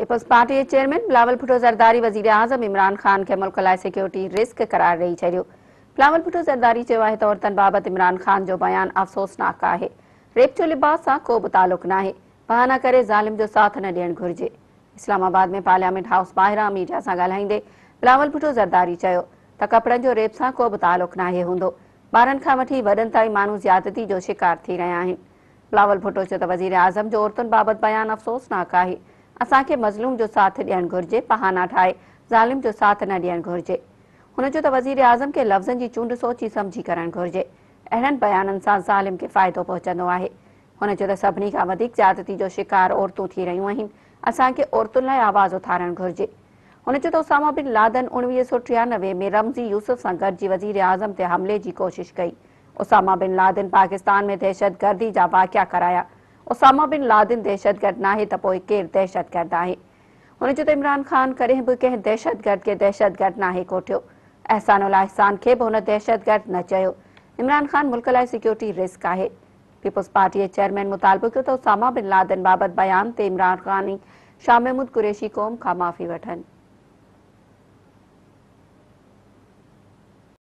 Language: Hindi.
پیپلز پارٹی جی چیئرمین بلاول بھٹو زرداری وزیر اعظم عمران خان کے ملک لائے سیکیورٹی رسک قرار رہی چھڑیو بلاول بھٹو زرداری چیو ہے تو عورتن بابت عمران خان جو بیان افسوسناک آہے ریپ جو لباس کو تعلق نہ ہے بہانہ کرے ظالم جو ساتھ نہ ڈین گھرجے اسلام آباد میں پارلیامنٹ ہاؤس باہرہ میڈیا سے گالائیندے بلاول بھٹو زرداری چیو تا کپڑن جو ریپ سے کو تعلق نہ ہے ہوندو بارن کھا وٹھی وڈن تائی مانو زیادتی جو شکار تھی رہا ہیں بلاول بھٹو چے تو وزیر جو عورتن بابت بیان افسوسناک آہے असांखे मज़लूम जो साथ ॾियणु घुर्जे पहा न ठाहे ज़ालिम जो साथ न ॾियणु घुर्जे हुन जो त वज़ीर आज़म खे लफ़्ज़नि जी चूंड सोची सम्झी करणु घुर्जे अहिड़नि बयाननि सां ज़ालिम खे फ़ाइदो पहुचंदो आहे हुन जो त सभिनी खां वधीक ज़्यादती जो शिकार औरतूं थी रहियूं आहिनि असांखे औरतुनि लाइ आवाज़ उथारणु घुर्जे हुन जो त उसामा बिन लादन उणिवीह सौ टियानवे में रमज़ी यूसुफ सां गॾिजी वज़ीर आज़म ते हमले जी कोशिश कई उसामा बिन लादन पाकिस्तान में दहशतगर्दी जा वाक़िया कराया ओसामा बिन लादिन दहशतगर्द नाही तो केर दहशतगर्द नाही उन इमरान ख़ान कॾहिं भी कें दहशतगर्द के दहशतगर्द नाहे कोठ्य एहसान उला एहसान के भी उन दहशतगर्द न इमरान ख़ान मुल्क लाइ सिक्योरिटी रिस्क आहे पीपल्स के चेयरमैन मुतालबो कर त उसामा बिन लादिन बाबत बयान ते इमरान ख़ानी शाह महमूद कुरैशी क़ौम का माफ़ी वन